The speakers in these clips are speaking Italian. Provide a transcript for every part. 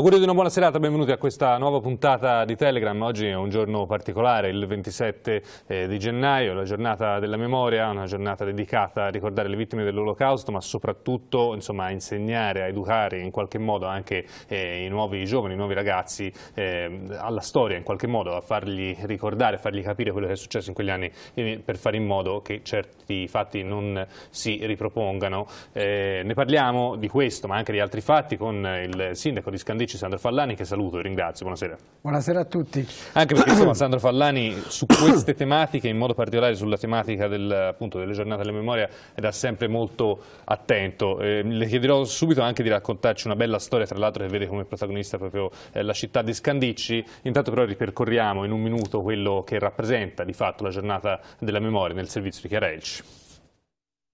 Auguri di una buona serata, benvenuti a questa nuova puntata di Telegram. Oggi è un giorno particolare, il 27 eh, di gennaio, la giornata della memoria, una giornata dedicata a ricordare le vittime dell'olocausto, ma soprattutto insomma, a insegnare, a educare in qualche modo anche eh, i nuovi giovani, i nuovi ragazzi eh, alla storia, in qualche modo a fargli ricordare, a fargli capire quello che è successo in quegli anni per fare in modo che certi fatti non si ripropongano. Eh, ne parliamo di questo, ma anche di altri fatti con il sindaco di Scandiccia invece Sandro Fallani che saluto e ringrazio, buonasera. Buonasera a tutti. Anche perché insomma, Sandro Fallani su queste tematiche, in modo particolare sulla tematica del, appunto, delle giornate della memoria, è da sempre molto attento. Eh, le chiederò subito anche di raccontarci una bella storia, tra l'altro che vede come protagonista proprio eh, la città di Scandicci. Intanto però ripercorriamo in un minuto quello che rappresenta di fatto la giornata della memoria nel servizio di Chiarelci.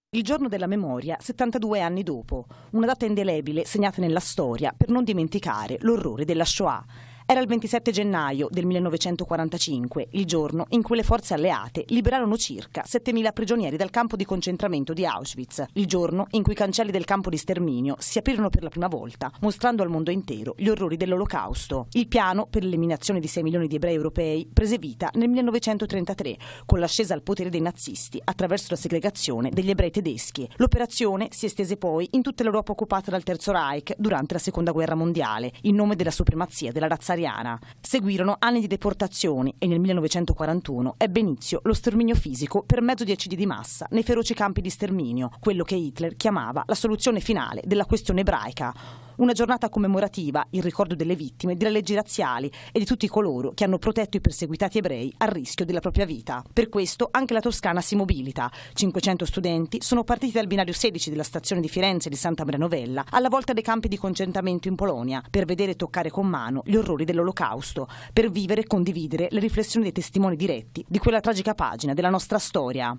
Il giorno della memoria, 72 anni dopo, una data indelebile segnata nella storia per non dimenticare l'orrore della Shoah. Era il 27 gennaio del 1945, il giorno in cui le forze alleate liberarono circa 7.000 prigionieri dal campo di concentramento di Auschwitz, il giorno in cui i cancelli del campo di sterminio si aprirono per la prima volta, mostrando al mondo intero gli orrori dell'olocausto. Il piano per l'eliminazione di 6 milioni di ebrei europei prese vita nel 1933, con l'ascesa al potere dei nazisti attraverso la segregazione degli ebrei tedeschi. L'operazione si estese poi in tutta l'Europa occupata dal Terzo Reich durante la Seconda Guerra Mondiale, in nome della supremazia della razza subsahariana. Seguirono anni di deportazioni e nel 1941 ebbe inizio lo sterminio fisico per mezzo di eccidi di massa nei feroci campi di sterminio, quello che Hitler chiamava la soluzione finale della questione ebraica una giornata commemorativa, in ricordo delle vittime, delle leggi razziali e di tutti coloro che hanno protetto i perseguitati ebrei al rischio della propria vita. Per questo anche la Toscana si mobilita. 500 studenti sono partiti dal binario 16 della stazione di Firenze di Santa Maria Novella alla volta dei campi di concentramento in Polonia per vedere e toccare con mano gli orrori dell'Olocausto, per vivere e condividere le riflessioni dei testimoni diretti di quella tragica pagina della nostra storia.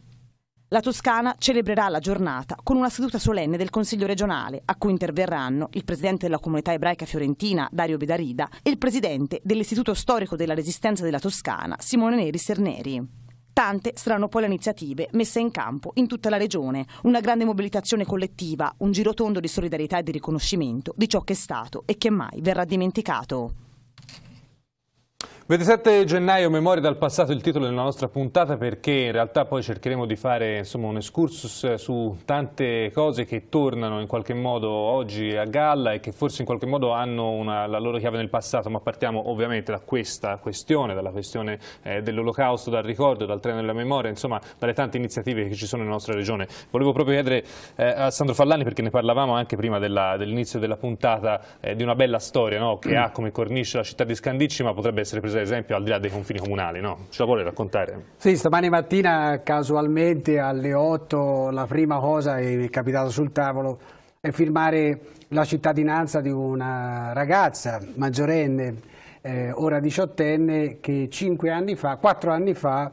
La Toscana celebrerà la giornata con una seduta solenne del Consiglio regionale, a cui interverranno il presidente della comunità ebraica fiorentina, Dario Bedarida, e il presidente dell'Istituto storico della resistenza della Toscana, Simone Neri Serneri. Tante saranno poi le iniziative messe in campo in tutta la regione, una grande mobilitazione collettiva, un girotondo di solidarietà e di riconoscimento di ciò che è stato e che mai verrà dimenticato. 27 gennaio, memoria dal passato, il titolo della nostra puntata perché in realtà poi cercheremo di fare insomma, un excursus su tante cose che tornano in qualche modo oggi a galla e che forse in qualche modo hanno una, la loro chiave nel passato, ma partiamo ovviamente da questa questione, dalla questione eh, dell'olocausto, dal ricordo, dal treno della memoria, insomma dalle tante iniziative che ci sono nella nostra regione. Volevo proprio chiedere eh, a Sandro Fallani perché ne parlavamo anche prima dell'inizio dell della puntata eh, di una bella storia no? che ha come cornice la città di Scandicci ma potrebbe essere presente ad esempio al di là dei confini comunali, no? Ce la vuole raccontare? Sì, stamani mattina casualmente alle 8 la prima cosa che mi è capitata sul tavolo è firmare la cittadinanza di una ragazza maggiorenne, eh, ora diciottenne, che cinque anni fa, quattro anni fa,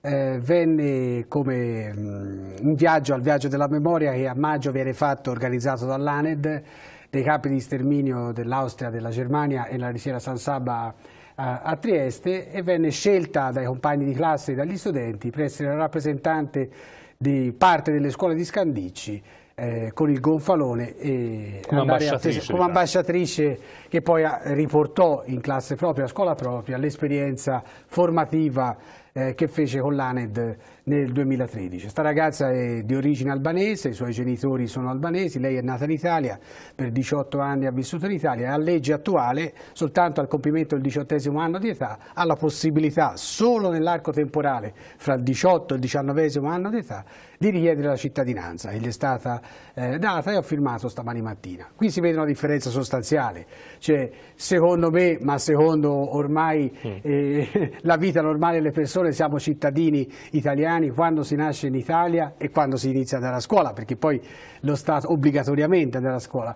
eh, venne come mh, mm, un viaggio al viaggio della memoria che a maggio viene fatto organizzato dall'ANED dei capi di sterminio dell'Austria, della Germania e la risiera San Saba a Trieste e venne scelta dai compagni di classe e dagli studenti per essere rappresentante di parte delle scuole di Scandicci eh, con il gonfalone e come ambasciatrice, come diciamo. ambasciatrice che poi riportò in classe propria, a scuola propria, l'esperienza formativa eh, che fece con l'ANED nel 2013. Questa ragazza è di origine albanese, i suoi genitori sono albanesi, lei è nata in Italia, per 18 anni ha vissuto in Italia e a legge attuale, soltanto al compimento del diciottesimo anno di età, ha la possibilità, solo nell'arco temporale fra il 18 e il diciannovesimo anno di età, di richiedere la cittadinanza e gli è stata eh, data e ho firmato stamani mattina. Qui si vede una differenza sostanziale, cioè secondo me, ma secondo ormai mm. eh, la vita normale delle persone, siamo cittadini italiani italiani quando si nasce in Italia e quando si inizia dalla scuola, perché poi lo Stato obbligatoriamente dalla scuola,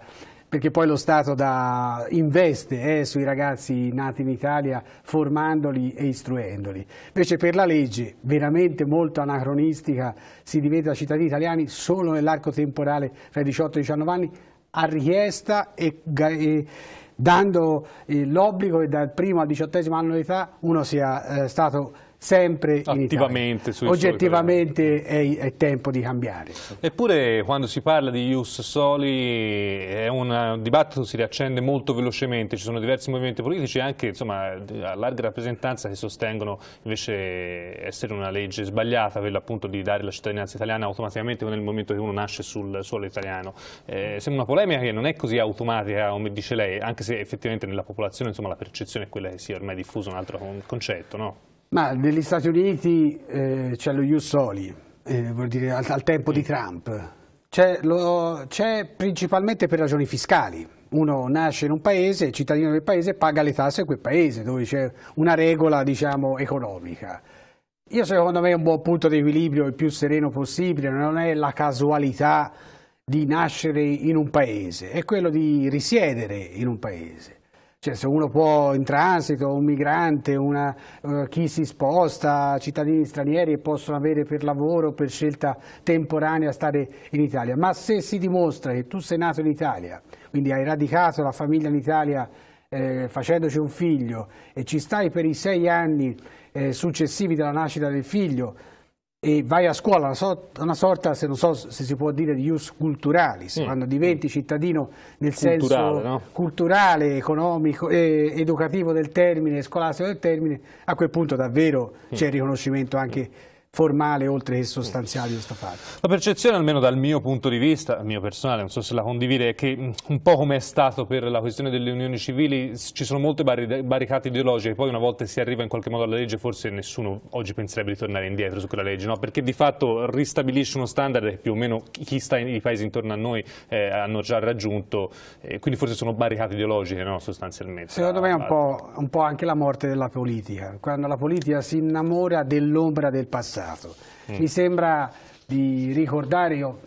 perché poi lo Stato da, investe eh, sui ragazzi nati in Italia formandoli e istruendoli. Invece per la legge, veramente molto anacronistica, si diventa cittadini italiani solo nell'arco temporale tra i 18 e i 19 anni, a richiesta e, e dando eh, l'obbligo che dal primo al diciottesimo anno di età uno sia eh, stato sempre attivamente oggettivamente è, è, tempo di cambiare eppure quando si parla di Ius Soli è un dibattito che si riaccende molto velocemente ci sono diversi movimenti politici anche insomma, a larga rappresentanza che sostengono invece essere una legge sbagliata quella appunto di dare la cittadinanza italiana automaticamente nel momento che uno nasce sul suolo italiano eh, sembra una polemica che non è così automatica come dice lei anche se effettivamente nella popolazione insomma, la percezione è quella che sia ormai diffusa un altro concetto no? Ma negli Stati Uniti eh, c'è lo Ius Soli, eh, vuol dire al, al tempo di Trump. C'è principalmente per ragioni fiscali. Uno nasce in un paese, cittadino del paese, paga le tasse in quel paese, dove c'è una regola diciamo, economica. Io secondo me è un buon punto di equilibrio, il più sereno possibile, non è la casualità di nascere in un paese, è quello di risiedere in un paese. Cioè, se uno può in transito, un migrante, una, uh, chi si sposta, cittadini stranieri e possono avere per lavoro, per scelta temporanea stare in Italia, ma se si dimostra che tu sei nato in Italia, quindi hai radicato la famiglia in Italia eh, facendoci un figlio e ci stai per i sei anni eh, successivi dalla nascita del figlio, e vai a scuola, una sorta, una sorta, se non so se si può dire, di ius culturalis, mm. quando diventi cittadino nel culturale, senso no? culturale, economico, eh, educativo del termine, scolastico del termine, a quel punto davvero mm. c'è il riconoscimento anche formale oltre che mm. sostanziale di questo fatto. La percezione, almeno dal mio punto di vista, mio personale, non so se la condivide, è che mm, un po' come è stato per la questione delle unioni civili, ci sono molte barricate ideologiche, poi una volta si arriva in qualche modo alla legge forse nessuno oggi penserebbe di tornare indietro su quella legge, no? perché di fatto ristabilisce uno standard che più o meno chi sta nei paesi intorno a noi eh, hanno già raggiunto, eh, quindi forse sono barricate ideologiche no? sostanzialmente. Secondo me è un ah, ah. po', un po' anche la morte della politica, quando la politica si innamora dell'ombra del passato superato. Mm. Mi sembra di ricordare, io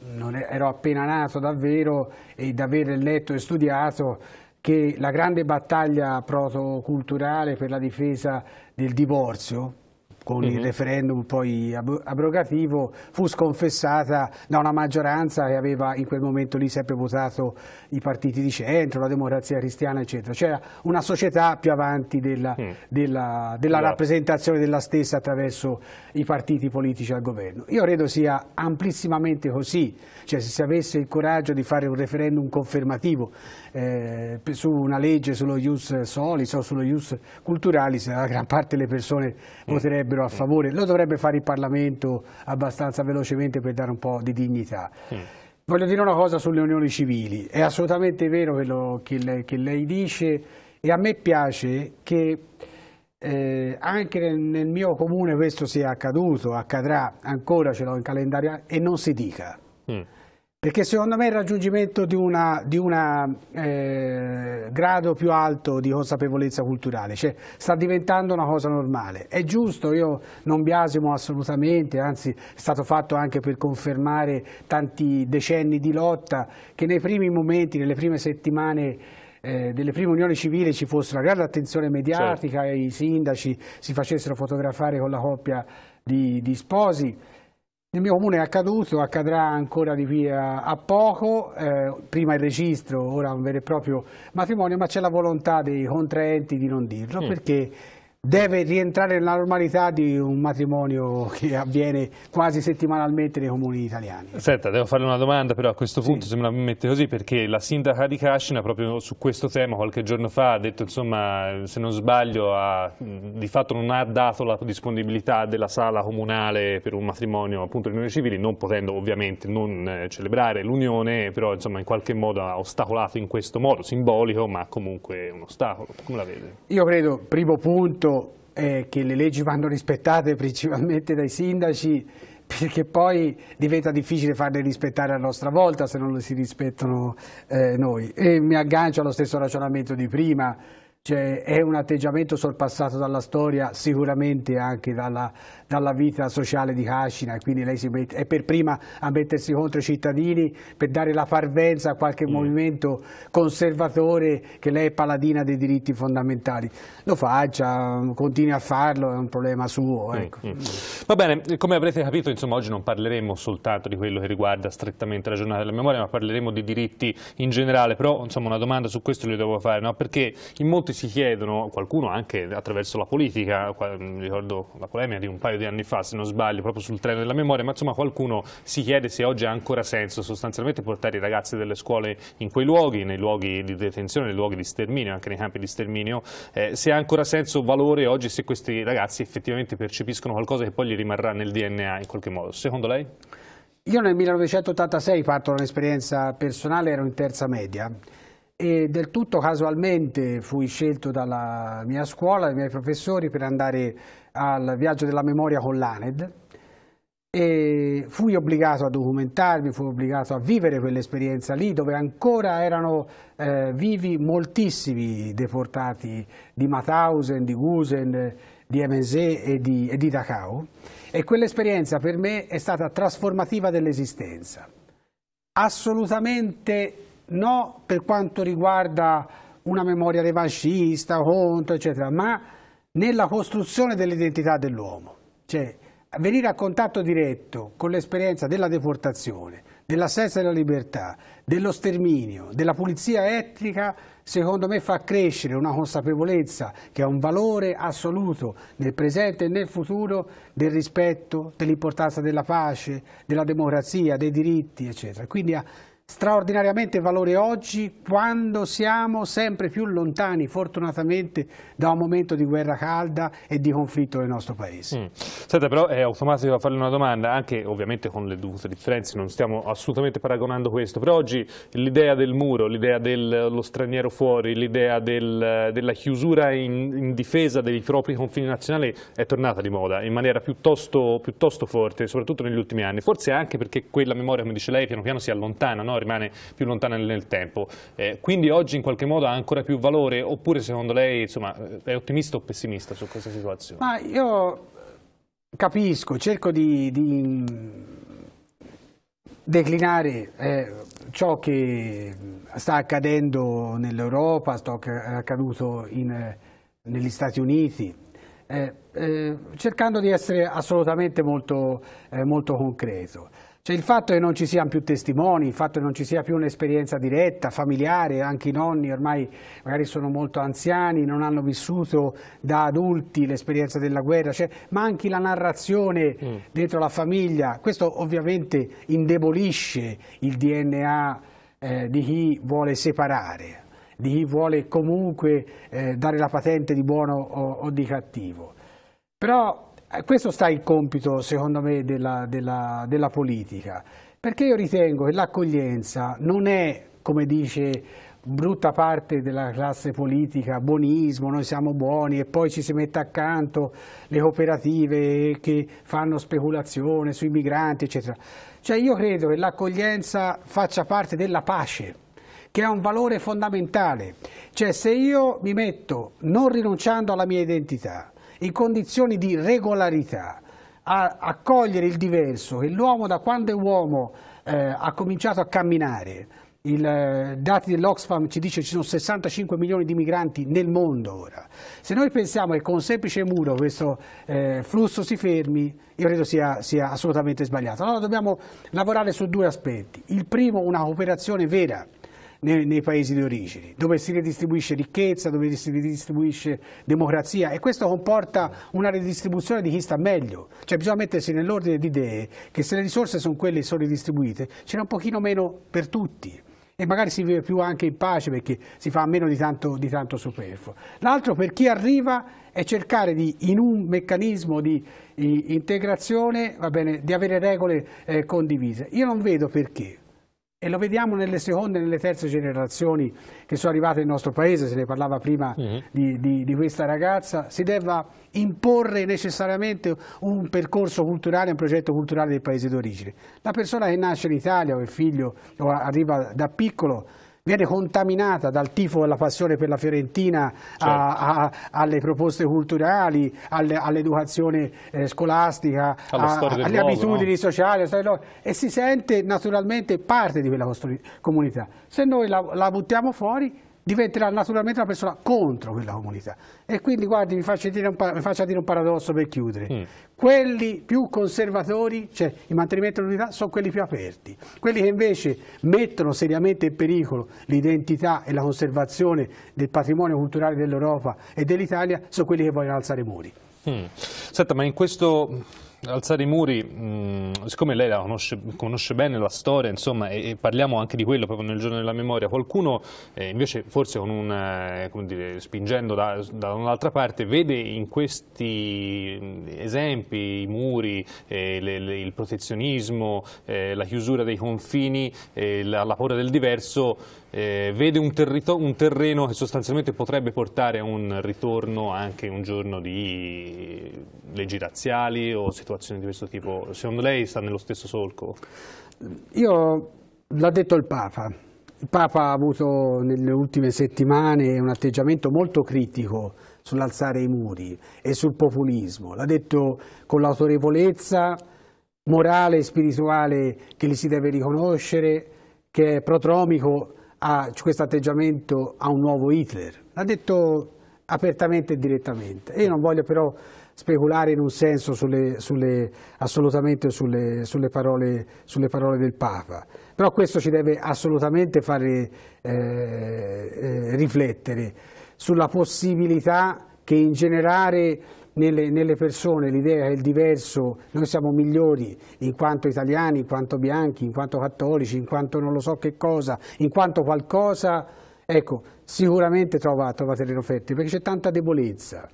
ero appena nato davvero e di aver letto e studiato che la grande battaglia protoculturale per la difesa del divorzio con mm -hmm. il mhm. referendum poi abrogativo, fu sconfessata da una maggioranza che aveva in quel momento lì sempre votato i partiti di centro, la democrazia cristiana, eccetera. C'era una società più avanti della, mm. della, della no. rappresentazione della stessa attraverso i partiti politici al governo. Io credo sia amplissimamente così, cioè se si avesse il coraggio di fare un referendum confermativo eh, su una legge sullo ius solis o sullo ius culturalis, la gran parte delle persone mm. voterebbero sarebbero a mm. favore, lo dovrebbe fare il Parlamento abbastanza velocemente per dare un po' di dignità. Mm. Voglio dire una cosa sulle unioni civili, è assolutamente vero quello che lei, che lei dice e a me piace che eh, anche nel, nel mio comune questo sia accaduto, accadrà ancora, ce l'ho in calendario e non si dica. Mm perché secondo me il raggiungimento di un eh, grado più alto di consapevolezza culturale, cioè sta diventando una cosa normale. È giusto, io non biasimo assolutamente, anzi è stato fatto anche per confermare tanti decenni di lotta che nei primi momenti, nelle prime settimane eh, delle prime unioni civili ci fosse una grande attenzione mediatica, certo. i sindaci si facessero fotografare con la coppia di, di sposi. Nel mio comune è accaduto, accadrà ancora di qui a, a poco, eh, prima il registro, ora un vero e proprio matrimonio, ma c'è la volontà dei contraenti di non dirlo mm. perché deve rientrare nella normalità di un matrimonio che avviene quasi settimanalmente nei comuni italiani. Senta, devo fare una domanda però a questo punto sì. se me la mette così perché la sindaca di Cascina proprio su questo tema qualche giorno fa ha detto insomma se non sbaglio ha, di fatto non ha dato la disponibilità della sala comunale per un matrimonio appunto di unioni civili non potendo ovviamente non eh, celebrare l'unione però insomma in qualche modo ha ostacolato in questo modo simbolico ma comunque un ostacolo. Come la vede? Io credo primo punto detto eh, che le leggi vanno rispettate principalmente dai sindaci perché poi diventa difficile farle rispettare a nostra volta se non le si rispettano eh, noi. E mi aggancio allo stesso ragionamento di prima cioè, è un atteggiamento sorpassato dalla storia, sicuramente anche dalla, dalla vita sociale di Cascina, quindi lei mette, è per prima a mettersi contro i cittadini, per dare la parvenza a qualche mm. movimento conservatore che lei è paladina dei diritti fondamentali. Lo faccia, continui a farlo, è un problema suo. Mm, ecco. Mm. Mm. Va bene, come avrete capito, insomma, oggi non parleremo soltanto di quello che riguarda strettamente la giornata della memoria, ma parleremo di diritti in generale, però insomma, una domanda su questo le devo fare, no? perché in molti molti si chiedono, qualcuno anche attraverso la politica, mm, ricordo la polemica di un paio di anni fa, se non sbaglio, proprio sul treno della memoria, ma insomma qualcuno si chiede se oggi ha ancora senso sostanzialmente portare i ragazzi delle scuole in quei luoghi, nei luoghi di detenzione, nei luoghi di sterminio, anche nei campi di sterminio, eh, se ha ancora senso valore oggi se questi ragazzi effettivamente percepiscono qualcosa che poi gli rimarrà nel DNA in qualche modo. Secondo lei? Io nel 1986 parto da un'esperienza personale, ero in terza media e del tutto casualmente fui scelto dalla mia scuola, dai miei professori per andare al viaggio della memoria con l'ANED e fui obbligato a documentarmi, fui obbligato a vivere quell'esperienza lì dove ancora erano eh, vivi moltissimi deportati di Mauthausen, di Gusen, di Emensé e di, e di Dachau e quell'esperienza per me è stata trasformativa dell'esistenza, assolutamente no per quanto riguarda una memoria revancista, contro, eccetera, ma nella costruzione dell'identità dell'uomo. Cioè, venire a contatto diretto con l'esperienza della deportazione, dell'assenza della libertà, dello sterminio, della pulizia etnica, secondo me fa crescere una consapevolezza che ha un valore assoluto nel presente e nel futuro del rispetto, dell'importanza della pace, della democrazia, dei diritti, eccetera. Quindi ha straordinariamente valore oggi quando siamo sempre più lontani fortunatamente da un momento di guerra calda e di conflitto nel nostro paese. Mm. Senta però è eh, automatico farle una domanda anche ovviamente con le dovute differenze non stiamo assolutamente paragonando questo però oggi l'idea del muro, l'idea dello straniero fuori, l'idea del, della chiusura in, in, difesa dei propri confini nazionali è tornata di moda in maniera piuttosto, piuttosto forte soprattutto negli ultimi anni forse anche perché quella memoria come dice lei piano piano si allontana no? rimane più lontana nel tempo. Eh, quindi oggi in qualche modo ha ancora più valore oppure secondo lei insomma, eh, è ottimista o pessimista su questa situazione? Ma io capisco, cerco di, di declinare eh, ciò che sta accadendo nell'Europa, sta accaduto in, negli Stati Uniti, eh, eh, cercando di essere assolutamente molto, eh, molto concreto. Cioè il fatto che non ci siano più testimoni, il fatto che non ci sia più un'esperienza diretta, familiare, anche i nonni ormai magari sono molto anziani, non hanno vissuto da adulti l'esperienza della guerra, cioè anche la narrazione mm. dentro la famiglia, questo ovviamente indebolisce il DNA eh, di chi vuole separare, di chi vuole comunque eh, dare la patente di buono o, o di cattivo. Però eh, questo sta il compito, secondo me, della, della, della politica, perché io ritengo che l'accoglienza non è, come dice brutta parte della classe politica, buonismo, noi siamo buoni e poi ci si mette accanto le cooperative che fanno speculazione sui migranti, eccetera. Cioè io credo che l'accoglienza faccia parte della pace, che è un valore fondamentale. Cioè se io mi metto, non rinunciando alla mia identità, in condizioni di regolarità, a accogliere il diverso, che l'uomo da quando è uomo eh, ha cominciato a camminare, i eh, dati dell'Oxfam ci dice che ci sono 65 milioni di migranti nel mondo ora. Se noi pensiamo che con un semplice muro questo eh, flusso si fermi, io credo sia, sia assolutamente sbagliato. Allora dobbiamo lavorare su due aspetti. Il primo, una cooperazione vera nei, nei paesi di origine, dove si ridistribuisce ricchezza, dove si ridistribuisce democrazia e questo comporta una ridistribuzione di chi sta meglio, cioè bisogna mettersi nell'ordine di idee che se le risorse sono quelle che sono ridistribuite ce n'è un pochino meno per tutti e magari si vive più anche in pace perché si fa meno di tanto, di tanto superfluo. L'altro per chi arriva è cercare di, in un meccanismo di, di integrazione, bene, di avere regole eh, condivise. Io non vedo perché e lo vediamo nelle seconde e nelle terze generazioni che sono arrivate nel nostro paese, se ne parlava prima mm -hmm. di, di, di, questa ragazza, si deve imporre necessariamente un percorso culturale, un progetto culturale del paese d'origine. La persona che nasce in Italia o è figlio o arriva da piccolo viene contaminata dal tifo e della passione per la Fiorentina certo. a, a, alle proposte culturali, all'educazione all eh, scolastica, a, alle nuovo, abitudini no? sociali e si sente naturalmente parte di quella comunità. Se noi la, la buttiamo fuori diventerà naturalmente una persona contro quella comunità. E quindi, guardi, mi faccio dire un, mi faccio dire un paradosso per chiudere. Mm. Quelli più conservatori, cioè il mantenimento dell'unità, sono quelli più aperti. Quelli che invece mettono seriamente in pericolo l'identità e la conservazione del patrimonio culturale dell'Europa e dell'Italia sono quelli che vogliono alzare i muri. Mm. Senta, ma in questo alzare i muri, mh, mm, siccome lei conosce, conosce, bene la storia, insomma, e, e, parliamo anche di quello proprio nel giorno della memoria, qualcuno eh, invece forse un, eh, dire, spingendo da, da un'altra parte vede in questi mm, esempi i muri, eh, le, le, il protezionismo, eh, la chiusura dei confini, eh, la, la, paura del diverso, eh, vede un, un terreno che sostanzialmente potrebbe portare a un ritorno anche un giorno di leggi razziali o situazioni situazioni di questo tipo, secondo lei sta nello stesso solco? Io l'ha detto il Papa, il Papa ha avuto nelle ultime settimane un atteggiamento molto critico sull'alzare i muri e sul populismo. L'ha detto con l'autorevolezza morale e spirituale che gli si deve riconoscere, che è protromico a questo atteggiamento a un nuovo Hitler. L'ha detto apertamente e direttamente. Io non voglio però speculare in un senso sulle, sulle, assolutamente sulle, sulle, parole, sulle parole del Papa, però questo ci deve assolutamente fare eh, eh, riflettere sulla possibilità che in generale nelle, nelle persone l'idea che il diverso, noi siamo migliori in quanto italiani, in quanto bianchi, in quanto cattolici, in quanto non lo so che cosa, in quanto qualcosa, ecco, sicuramente trova, trova terreno fertile perché c'è tanta debolezza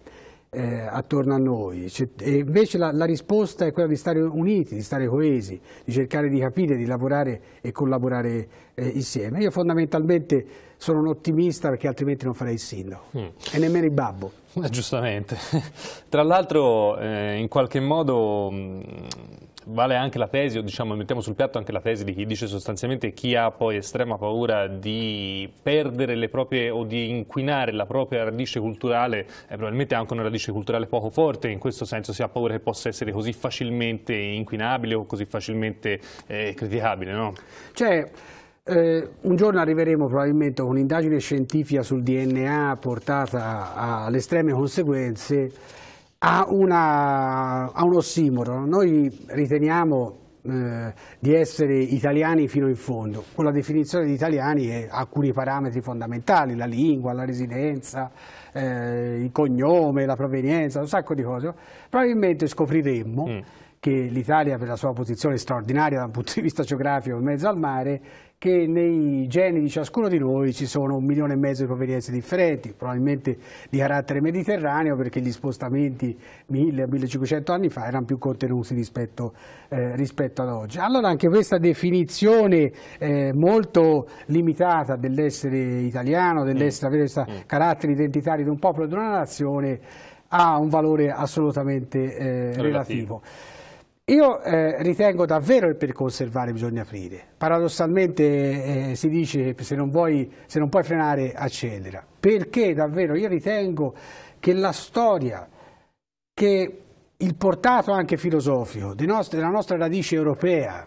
eh, attorno a noi. E invece la, la, risposta è quella di stare uniti, di stare coesi, di cercare di capire, di lavorare e collaborare eh, insieme. Io fondamentalmente sono un ottimista perché altrimenti non farei il sindaco mm. e nemmeno il babbo. Eh, giustamente. Tra l'altro eh, in qualche modo... Mh mm, vale anche la tesi, o diciamo mettiamo sul piatto anche la tesi di chi dice sostanzialmente chi ha poi estrema paura di perdere le proprie o di inquinare la propria radice culturale, è eh, probabilmente anche una radice culturale poco forte, in questo senso si ha paura che possa essere così facilmente inquinabile o così facilmente eh, criticabile. No? Cioè, eh, un giorno arriveremo probabilmente con un'indagine scientifica sul DNA portata alle estreme conseguenze ha, una, ha un ossimoro. Noi riteniamo eh, di essere italiani fino in fondo. Con la definizione di italiani è alcuni parametri fondamentali, la lingua, la residenza, eh, il cognome, la provenienza, un sacco di cose. Probabilmente scopriremmo mm. che l'Italia per la sua posizione straordinaria da un punto di vista geografico in mezzo al mare che nei geni di ciascuno di noi ci sono un milione e mezzo di provenienze differenti, probabilmente di carattere mediterraneo perché gli spostamenti 1000-1500 anni fa erano più contenuti rispetto, eh, rispetto, ad oggi. Allora anche questa definizione eh, molto limitata dell'essere italiano, dell'essere avere questo mm. carattere identitario di un popolo e di una nazione ha un valore assolutamente eh, relativo. relativo. Io eh, ritengo davvero che per conservare bisogna aprire. Paradossalmente eh, si dice se non, se non puoi frenare accelera. Perché davvero io ritengo che la storia, che il portato anche filosofico della nostra radice europea,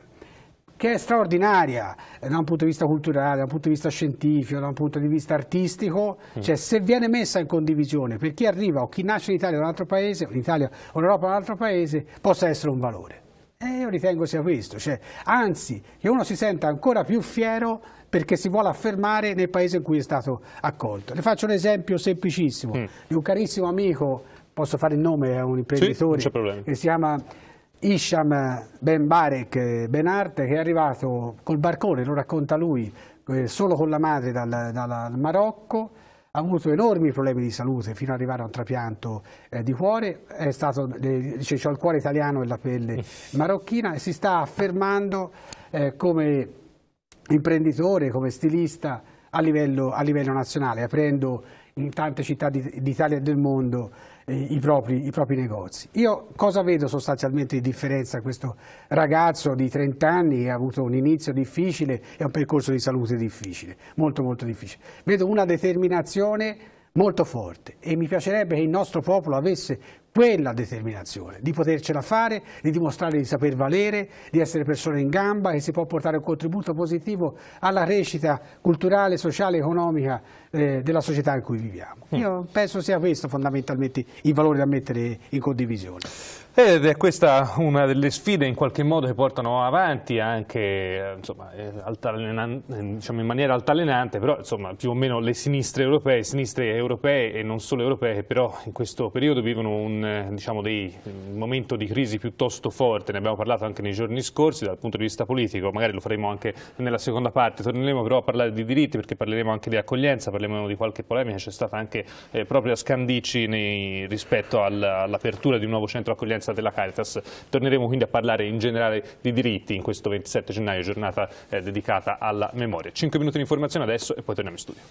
che è straordinaria eh, da un punto di vista culturale, da un punto di vista scientifico, da un punto di vista artistico, mm. cioè se viene messa in condivisione per chi arriva o chi nasce in Italia o in un altro paese, in Italia o in Europa o in un altro paese, possa essere un valore. E io ritengo sia questo, cioè, anzi che uno si senta ancora più fiero perché si vuole affermare nel paese in cui è stato accolto. Le faccio un esempio semplicissimo mm. di un carissimo amico, posso fare il nome, è un imprenditore, sì, che si chiama Isham Ben Barek Benarte che è arrivato col barcone, lo racconta lui, eh, solo con la madre dal, dal Marocco, ha avuto enormi problemi di salute fino ad arrivare a un trapianto eh, di cuore, è stato, dice, ho il cuore italiano e la pelle marocchina e si sta affermando eh, come imprenditore, come stilista a livello, a livello nazionale, aprendo in tante città d'Italia e del mondo eh, i propri, i propri, negozi. Io cosa vedo sostanzialmente di differenza? Questo ragazzo di 30 anni che ha avuto un inizio difficile e un percorso di salute difficile, molto molto difficile. Vedo una determinazione molto forte e mi piacerebbe che il nostro popolo avesse quella determinazione, di potercela fare, di dimostrare di saper valere, di essere persone in gamba e si può portare un contributo positivo alla crescita culturale, sociale, economica eh, della società in cui viviamo. Mm. Io penso sia questo fondamentalmente il valore da mettere in condivisione. Ed è questa una delle sfide in qualche modo che portano avanti anche eh, insomma, eh, eh, diciamo in maniera altalenante, però insomma, più o meno le sinistre europee, sinistre europee e non solo europee, che però in questo periodo vivono un, diciamo, dei, un momento di crisi piuttosto forte, ne abbiamo parlato anche nei giorni scorsi dal punto di vista politico, magari lo faremo anche nella seconda parte, torneremo però a parlare di diritti perché parleremo anche di accoglienza, parleremo di qualche polemica, c'è stata anche eh, proprio a Scandici nei, rispetto all'apertura di un nuovo centro accoglienza conferenza della Caritas. Torneremo quindi a parlare in generale di diritti in questo 27 gennaio, giornata eh, dedicata alla memoria. Cinque minuti di informazione adesso e poi torniamo in studio.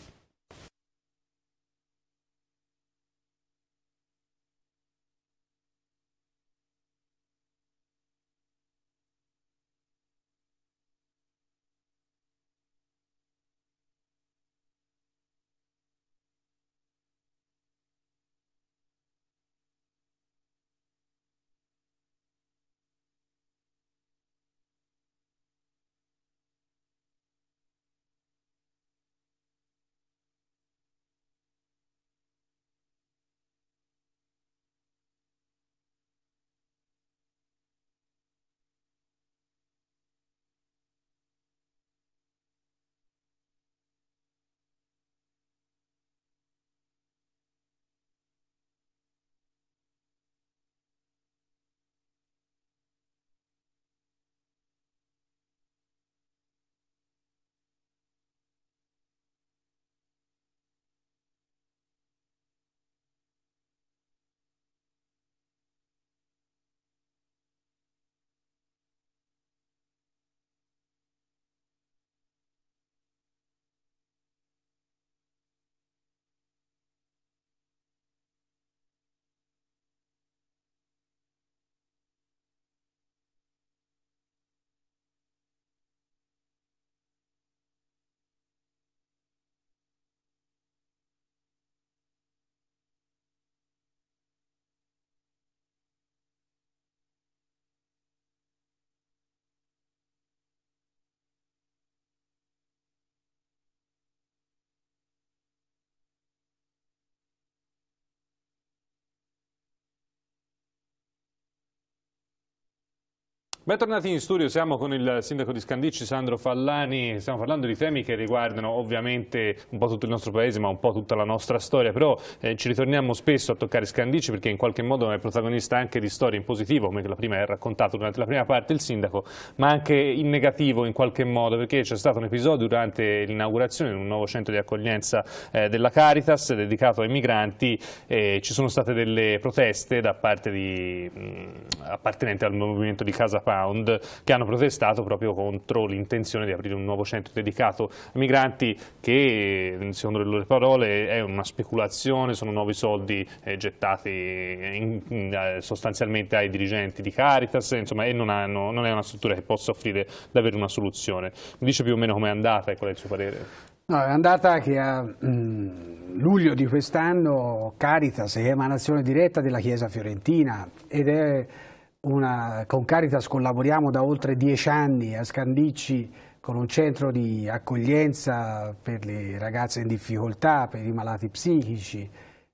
Bentornati in studio, siamo con il sindaco di Scandicci, Sandro Fallani, stiamo parlando di temi che riguardano ovviamente un po' tutto il nostro paese ma un po' tutta la nostra storia, però eh, ci ritorniamo spesso a toccare Scandicci perché in qualche modo è protagonista anche di storie in positivo, come la prima è raccontato durante la prima parte il sindaco, ma anche in negativo in qualche modo perché c'è stato un episodio durante l'inaugurazione di un nuovo centro di accoglienza eh, della Caritas dedicato ai migranti, e ci sono state delle proteste da parte di mh, mm, appartenenti al movimento di Casa Pan underground che hanno protestato proprio contro l'intenzione di aprire un nuovo centro dedicato ai migranti che, secondo le loro parole, è una speculazione, sono nuovi soldi eh, gettati in, in, eh, sostanzialmente ai dirigenti di Caritas, insomma, e non, hanno, non è una struttura che possa offrire davvero una soluzione. Mi dice più o meno com'è andata e qual è il suo parere? No, è andata che a mm, luglio di quest'anno Caritas è emanazione diretta della Chiesa fiorentina ed è una, con Caritas collaboriamo da oltre dieci anni a Scandicci con un centro di accoglienza per le ragazze in difficoltà, per i malati psichici,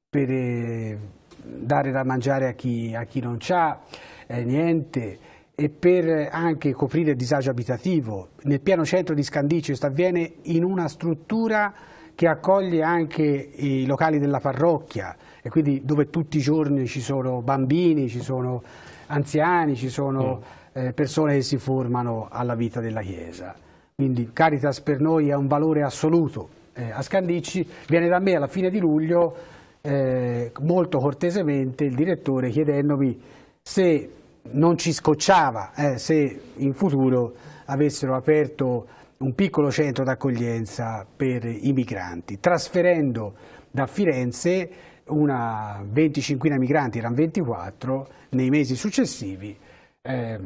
per eh, dare da mangiare a chi, a chi non ha eh, niente e per anche coprire il disagio abitativo. Nel piano centro di Scandicci questo avviene in una struttura che accoglie anche i locali della parrocchia e quindi dove tutti i giorni ci sono bambini, ci sono anziani, ci sono mm. eh, persone che si formano alla vita della Chiesa. Quindi Caritas per noi è un valore assoluto. Eh, a Scandicci viene da me alla fine di luglio eh, molto cortesemente il direttore chiedendomi se non ci scocciava, eh, se in futuro avessero aperto un piccolo centro d'accoglienza per i migranti, trasferendo da Firenze una venticinquina migranti, erano 24, nei mesi successivi. Eh,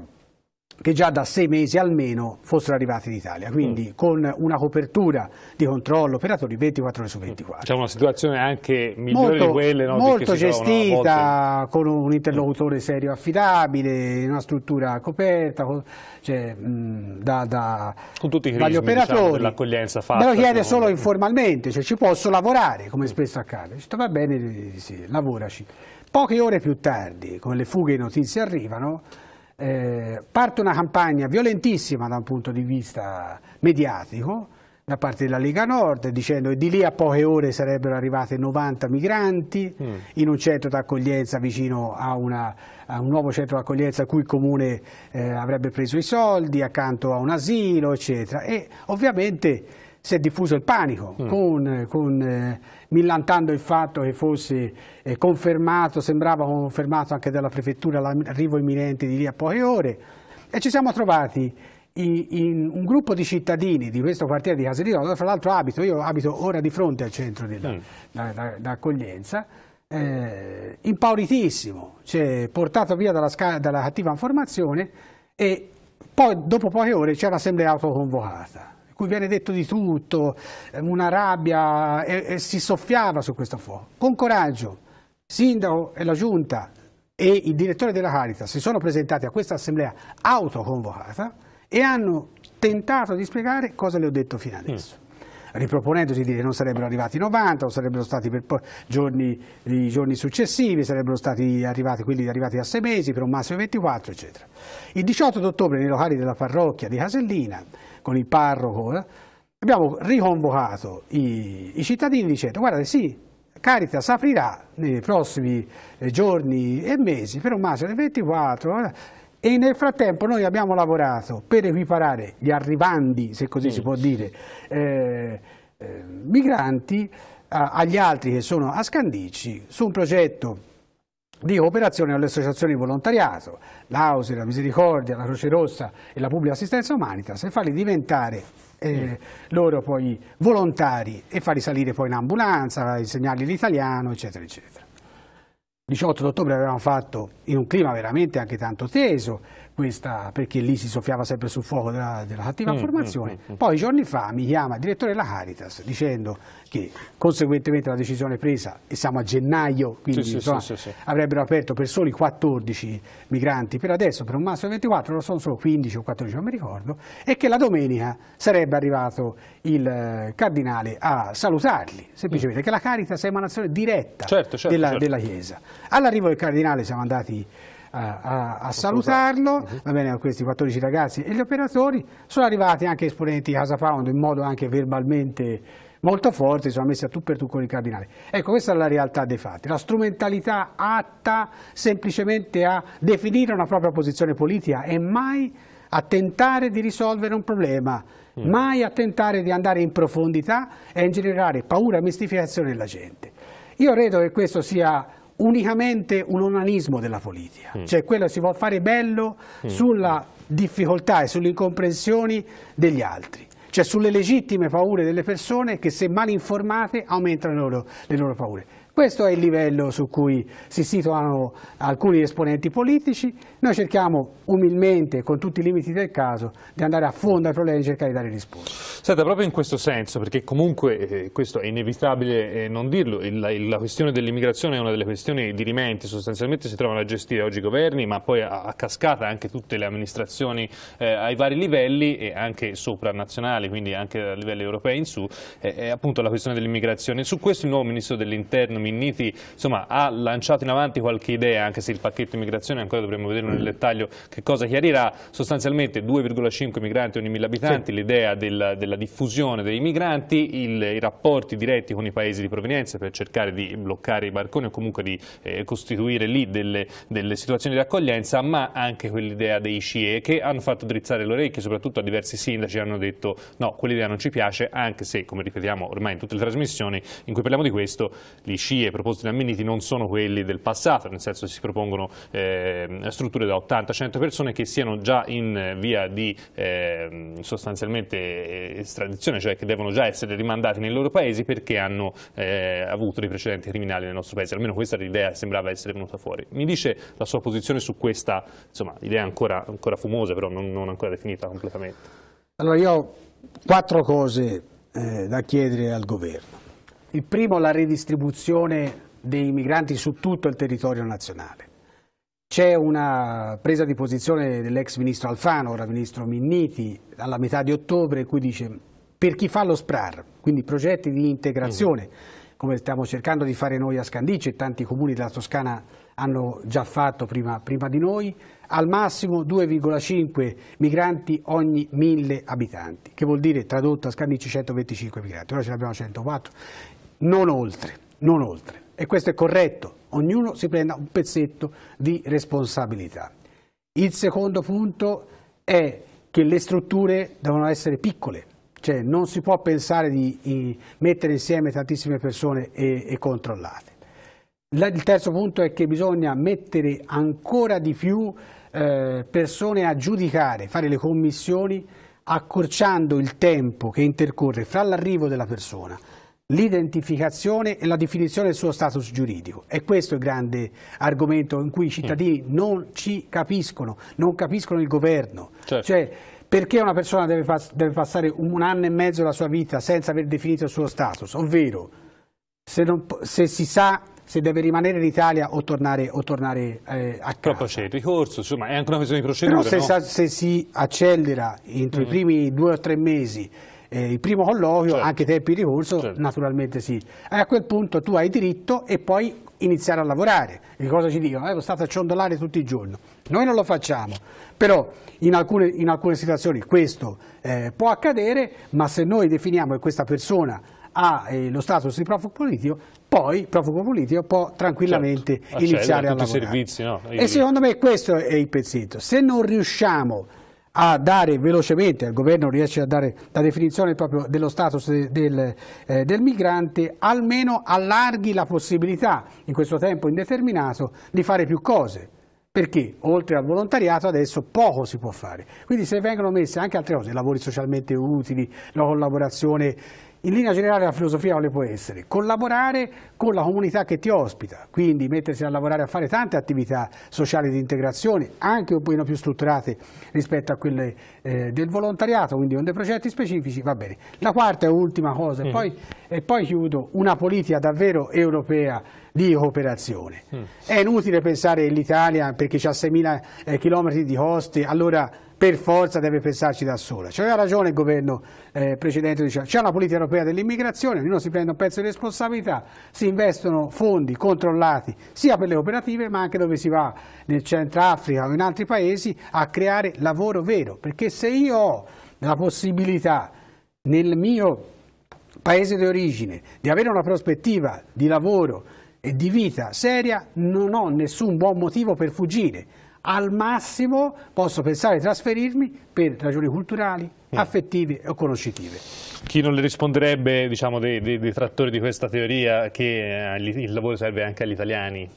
che già da sei mesi almeno fossero arrivati in Italia, quindi mm. con una copertura di controllo operatori 24 ore su 24. C'è diciamo una situazione anche migliore molto, di quelle no, molto di gestita, con un interlocutore serio affidabile, una struttura coperta con, cioè, mh, da, da, con tutti i dagli crismi, diciamo, operatori. Diciamo, fatta, Me lo chiede solo informalmente, cioè ci posso lavorare come mm. spesso accade, Ci va bene, sì, lavoraci. Poche ore più tardi, come le fughe di notizie arrivano, eh, parte una campagna violentissima da un punto di vista mediatico da parte della Lega Nord dicendo che di lì a poche ore sarebbero arrivate 90 migranti mm. in un centro d'accoglienza vicino a, una, a, un nuovo centro d'accoglienza a cui il comune eh, avrebbe preso i soldi accanto a un asilo eccetera e ovviamente si è diffuso il panico, mm. con, con, eh, millantando il fatto che fosse eh, confermato, sembrava confermato anche dalla prefettura l'arrivo imminente di lì a poche ore, e ci siamo trovati in, in un gruppo di cittadini di questo quartiere di Caserino, dove fra l'altro abito, io abito ora di fronte al centro mm. d'accoglienza, Eh, impauritissimo, cioè, portato via dalla, dalla cattiva informazione e poi dopo poche ore c'è l'assemblea autoconvocata cui viene detto di tutto, ehm, una rabbia e, e si soffiava su questo fuoco. Con coraggio, il sindaco e la giunta e il direttore della Caritas si sono presentati a questa assemblea autoconvocata e hanno tentato di spiegare cosa le ho detto fino mm. adesso. Mm riproponendosi di dire non sarebbero arrivati 90, o sarebbero stati per giorni, i giorni successivi, sarebbero stati arrivati quelli arrivati a 6 mesi per un massimo di 24, eccetera. Il 18 ottobre nei locali della parrocchia di Casellina, con il parroco, eh, abbiamo riconvocato i, i cittadini dicendo guardate sì, Caritas aprirà nei prossimi eh, giorni e mesi per un massimo di 24, e nel frattempo noi abbiamo lavorato per equiparare gli arrivandi, se così sì. si può dire, eh, eh, migranti a, agli altri che sono a Scandici su un progetto di cooperazione alle associazioni di volontariato, l'AUSE, la Misericordia, la Croce Rossa e la Pubblica Assistenza Humanitas e farli diventare eh, mm. loro poi volontari e farli salire poi in ambulanza, insegnargli l'italiano eccetera eccetera. 18 ottobre avevamo fatto in un clima veramente anche tanto teso, questa, perché lì si soffiava sempre sul fuoco della, della cattiva mm, mm, formazione. Mm, mm, Poi giorni fa mi chiama il direttore della Caritas dicendo che conseguentemente la decisione presa, e siamo a gennaio, quindi sì, insomma, sì, sì, avrebbero aperto per soli 14 migranti, per adesso per un massimo di 24, non sono solo 15 o 14, non mi ricordo, e che la domenica sarebbe arrivato il eh, cardinale a salutarli, semplicemente mm. che la Caritas è emanazione diretta certo, certo, della, certo. della Chiesa. All'arrivo del cardinale siamo andati a, a, a salutarlo, mhm. va bene, questi 14 ragazzi e gli operatori, sono arrivati anche esponenti di Casa Pound in modo anche verbalmente molto forte, sono messi a tu per tu con il cardinale. Ecco, questa è la realtà dei fatti, la strumentalità atta semplicemente a definire una propria posizione politica e mai a tentare di risolvere un problema, mm. mai a tentare di andare in profondità e a generare paura e mistificazione nella gente. Io credo che questo sia unicamente un onanismo della politica, mm. cioè quello si può fare bello mm. sulla difficoltà e sulle incomprensioni degli altri cioè sulle legittime paure delle persone che se mal informate aumentano le loro, le loro paure. Questo è il livello su cui si situano alcuni esponenti politici. Noi cerchiamo umilmente, con tutti i limiti del caso, di andare a fondo ai problemi e cercare di dare risposte. Senta, proprio in questo senso, perché comunque eh, questo è inevitabile eh, non dirlo, il, la, la, questione dell'immigrazione è una delle questioni dirimenti, sostanzialmente si trovano a gestire oggi i governi, ma poi a, a cascata anche tutte le amministrazioni eh, ai vari livelli e anche sopranazionali, quindi anche a livelli europei in su, eh, è appunto la questione dell'immigrazione. Su questo il nuovo Ministro dell'Interno, Minniti insomma, ha lanciato in avanti qualche idea, anche se il pacchetto immigrazione ancora dovremmo vedere nel dettaglio che cosa chiarirà, sostanzialmente 2,5 migranti ogni 1000 abitanti, sì. l'idea della, della, diffusione dei migranti, il, i rapporti diretti con i paesi di provenienza per cercare di bloccare i barconi o comunque di eh, costituire lì delle, delle situazioni di accoglienza, ma anche quell'idea dei CIE che hanno fatto drizzare le orecchie, soprattutto a diversi sindaci, hanno detto no, quell'idea non ci piace, anche se, come ripetiamo ormai in tutte le trasmissioni in cui parliamo di questo, gli CIE e proposti da Minniti non sono quelli del passato, nel senso che si propongono eh, strutture da 80-100 persone che siano già in eh, via di ehm, eh, sostanzialmente estradizione, cioè che devono già essere rimandati nei loro paesi perché hanno eh, avuto dei precedenti criminali nel nostro paese, almeno questa l'idea sembrava essere venuta fuori. Mi dice la sua posizione su questa insomma, idea ancora, ancora fumosa, però non, non ancora definita completamente? Allora io ho quattro cose eh, da chiedere al governo. Il primo è la redistribuzione dei migranti su tutto il territorio nazionale. C'è una presa di posizione dell'ex ministro Alfano, ora ministro Minniti, alla metà di ottobre, in cui dice per chi fa lo SPRAR, quindi progetti di integrazione, mm. come stiamo cercando di fare noi a Scandice e tanti comuni della Toscana hanno già fatto prima, prima di noi, al massimo 2,5 migranti ogni 1000 abitanti, che vuol dire tradotto a Scandice 125 migranti, ora ce ne abbiamo 104, non oltre, non oltre. E questo è corretto, ognuno si prenda un pezzetto di responsabilità. Il secondo punto è che le strutture devono essere piccole, cioè non si può pensare di, mettere insieme tantissime persone e, e controllarle. Il terzo punto è che bisogna mettere ancora di più eh, persone a giudicare, fare le commissioni, accorciando il tempo che intercorre fra l'arrivo della persona l'identificazione e la definizione del suo status giuridico. E questo è il grande argomento in cui i cittadini mm. non ci capiscono, non capiscono il governo. Certo. Cioè, perché una persona deve, pass deve passare un, anno e mezzo della sua vita senza aver definito il suo status? Ovvero, se, non, se si sa se deve rimanere in Italia o tornare, o tornare eh, a casa. Proprio c'è il ricorso, insomma è anche una questione di procedura. Però se, no? se si accelera entro mm. i primi due o tre mesi eh, il primo colloquio, certo. anche tempi di ricorso, certo. naturalmente sì. E a quel punto tu hai diritto e poi iniziare a lavorare. Che cosa ci dicono? Eh, state a ciondolare tutti i giorni. Noi non lo facciamo, però in alcune, in alcune situazioni questo eh, può accadere, ma se noi definiamo che questa persona ha eh, lo status di profugo politico, poi il profugo politico può tranquillamente certo. iniziare a lavorare. Servizi, no? E secondo me questo è il pezzetto. Se non riusciamo a dare velocemente, al governo riesce a dare la definizione proprio dello status del, eh, del, migrante, almeno allarghi la possibilità in questo tempo indeterminato di fare più cose. Perché oltre al volontariato adesso poco si può fare. Quindi se vengono messe anche altre cose, lavori socialmente utili, la collaborazione in linea generale la filosofia quale può essere? Collaborare con la comunità che ti ospita, quindi mettersi a lavorare a fare tante attività sociali di integrazione, anche un pochino più strutturate rispetto a quelle eh, del volontariato, quindi con dei progetti specifici, va bene. La quarta e ultima cosa, mm. poi, e poi chiudo, una politica davvero europea di cooperazione. Mm. È inutile pensare che l'Italia, perché ha 6.000 eh, chilometri di coste, allora per forza deve pensarci da sola. C'aveva ragione il governo eh, precedente, diceva c'è una politica europea dell'immigrazione, ognuno si prende un pezzo di responsabilità, si investono fondi controllati sia per le operative ma anche dove si va nel centro Africa o in altri paesi a creare lavoro vero, perché se io ho la possibilità nel mio paese di origine di avere una prospettiva di lavoro e di vita seria non ho nessun buon motivo per fuggire. Al massimo posso pensare di trasferirmi per ragioni culturali, mm. affettive o conoscitive. Chi non le risponderebbe, diciamo, dei, dei, di questa teoria che eh, il lavoro serve anche agli italiani?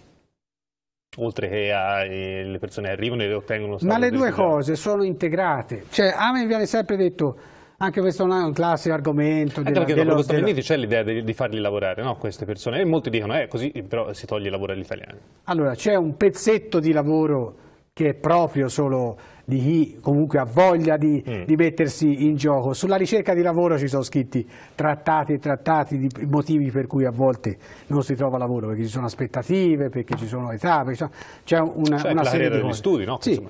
oltre che alle eh, persone che arrivano e ottengono... Ma le due cose sono integrate, cioè Amen viene sempre detto anche questo è un classico argomento. Eh, Anche perché dello, dopo dello... c'è l'idea di, di, farli lavorare, no? queste persone. E molti dicono, eh, così però si toglie il lavoro agli italiani. Allora, c'è un pezzetto di lavoro che è proprio solo di chi comunque ha voglia di, mm. di, mettersi in gioco. Sulla ricerca di lavoro ci sono scritti trattati e trattati di motivi per cui a volte non si trova lavoro, perché ci sono aspettative, perché ci sono età, perché c'è una, cioè, una serie di cose. studi, no? Sì.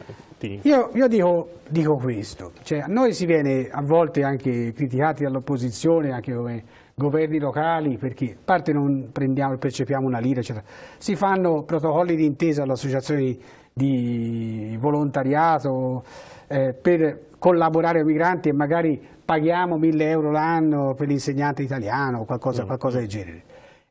Io, io dico, dico, questo, cioè, a noi si viene a volte anche criticati dall'opposizione, anche come governi locali, perché a parte non prendiamo, percepiamo una lira, eccetera. si fanno protocolli di intesa all'associazione di volontariato eh, per collaborare ai migranti e magari paghiamo 1000 euro l'anno per l'insegnante italiano o qualcosa, mm. qualcosa del genere.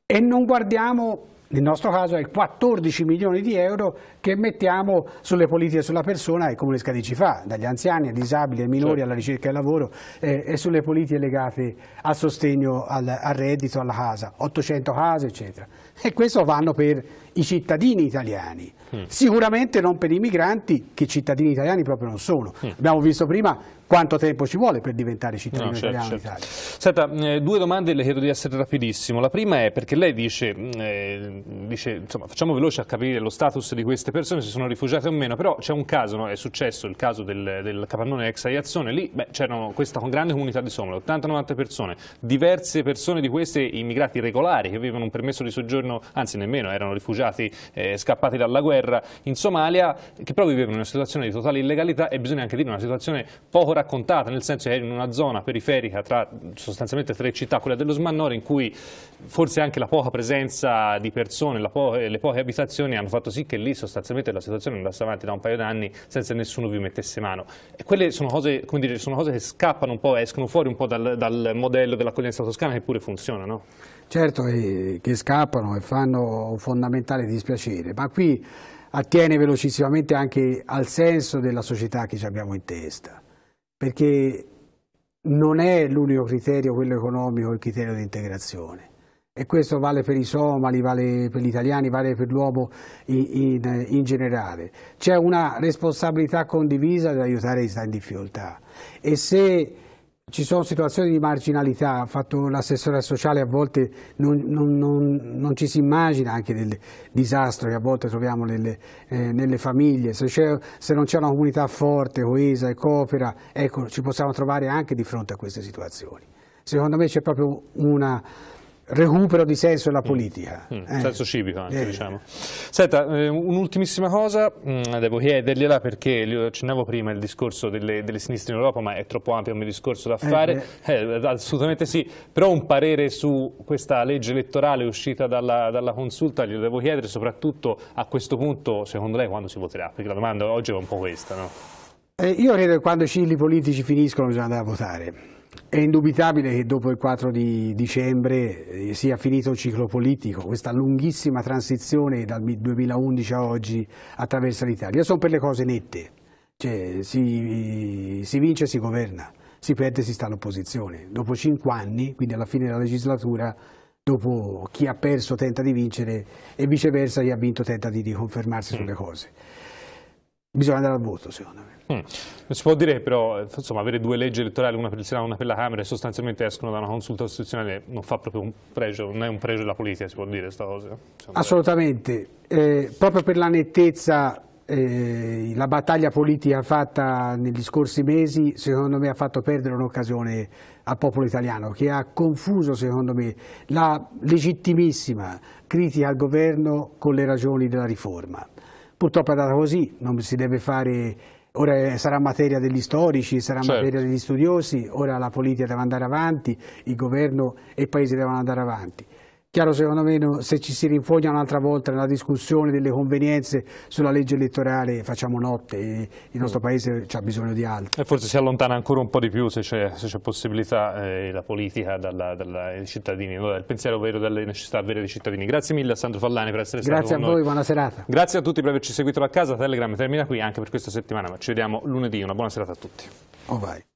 E non guardiamo nel nostro caso ai 14 milioni di euro che mettiamo sulle politiche sulla persona e come le scadici fa, dagli anziani ai disabili ai minori certo. alla ricerca e al lavoro eh, e sulle politiche legate al sostegno al, al reddito, alla casa, 800 case eccetera. E questo vanno per i cittadini italiani, mm. sicuramente non per i migranti che cittadini italiani proprio non sono. Mm. Abbiamo visto prima quanto tempo ci vuole per diventare cittadino no, certo, italiano certo. Senta, eh, due domande le chiedo di essere rapidissimo. La prima è perché lei dice, mm, eh, dice insomma, facciamo veloce a capire lo status di queste persone, se sono rifugiate o meno, però c'è un caso, no? è successo il caso del, del capannone ex Aiazzone, lì c'erano questa grande comunità di Somalo, 80-90 persone, diverse persone di queste immigrati regolari che avevano un permesso di soggiorno, anzi nemmeno erano rifugiati, rifugiati eh, scappati dalla guerra in Somalia, che però vivevano in una situazione di totale illegalità e bisogna anche dire una situazione poco raccontata, nel senso che era in una zona periferica tra sostanzialmente tre città, quella dello Smannore, in cui forse anche la poca presenza di persone, po le poche abitazioni hanno fatto sì che lì sostanzialmente la situazione andasse avanti da un paio d'anni senza che nessuno vi mettesse mano. E quelle sono cose, dire, sono cose che scappano un po', escono fuori un po' dal, dal modello dell'accoglienza toscana che pure funziona, no? certo eh, che scappano e fanno un fondamentale dispiacere, ma qui attiene velocissimamente anche al senso della società che ci abbiamo in testa, perché non è l'unico criterio quello economico il criterio di integrazione e questo vale per i somali, vale per gli italiani, vale per l'uomo in, in, in, generale. C'è una responsabilità condivisa di aiutare gli stati in difficoltà e se ci sono situazioni di marginalità, ha fatto l'assessore sociale, a volte non, non, non, non, ci si immagina anche del disastro che a volte troviamo nelle, eh, nelle famiglie, se, se non c'è una comunità forte, coesa e coopera, ecco, ci possiamo trovare anche di fronte a queste situazioni. Secondo me c'è proprio una recupero di senso nella mm. politica. Mm, eh. Senso civico anche, eh. diciamo. Senta, eh, un'ultimissima cosa, mm, devo chiedergliela perché lo accennavo prima il discorso delle, delle, sinistre in Europa, ma è troppo ampio il mio discorso da eh, fare, eh, assolutamente sì, però un parere su questa legge elettorale uscita dalla, dalla, consulta glielo devo chiedere, soprattutto a questo punto, secondo lei, quando si voterà? Perché la domanda oggi è un po' questa, no? Eh, io credo che quando i cicli politici finiscono bisogna andare a votare. È indubitabile che dopo il 4 di dicembre eh, sia finito il ciclo politico, questa lunghissima transizione dal 2011 a oggi attraversa l'Italia. Sono per le cose nette, cioè, si, si vince e si governa, si perde e si sta all'opposizione. Dopo cinque anni, quindi alla fine della legislatura, dopo chi ha perso tenta di vincere e viceversa chi ha vinto tenta di riconfermarsi sulle mm. cose bisogna andare al voto secondo me. Mm. Si può dire però, insomma, avere due leggi elettorali, una per il Senato e una per la Camera, e sostanzialmente escono da una consulta costituzionale, non fa proprio un pregio, non è un pregio della politica, si può dire questa cosa? Assolutamente, eh, proprio per la nettezza, eh, la battaglia politica fatta negli scorsi mesi, secondo me ha fatto perdere un'occasione al popolo italiano, che ha confuso, secondo me, la legittimissima critica al governo con le ragioni della riforma. Purtroppo è andata così, non si deve fare Ora sarà materia degli storici, sarà certo. materia degli studiosi, ora la politica deve andare avanti, il governo e il paese devono andare avanti. Chiaro secondo me se ci si rinfogna un'altra volta nella discussione delle convenienze sulla legge elettorale facciamo notte, il mm. nostro paese ha bisogno di altro. E forse si allontana ancora un po' di più se c'è possibilità eh, la politica dalla, dalla, cittadini, no, dal pensiero vero, dalle necessità vere dei cittadini. Grazie mille a Sandro Fallani per essere Grazie stato con noi. Grazie a voi, buona serata. Grazie a tutti per averci seguito da casa, Telegram termina qui anche per questa settimana, ma ci vediamo lunedì, una buona serata a tutti. Oh vai.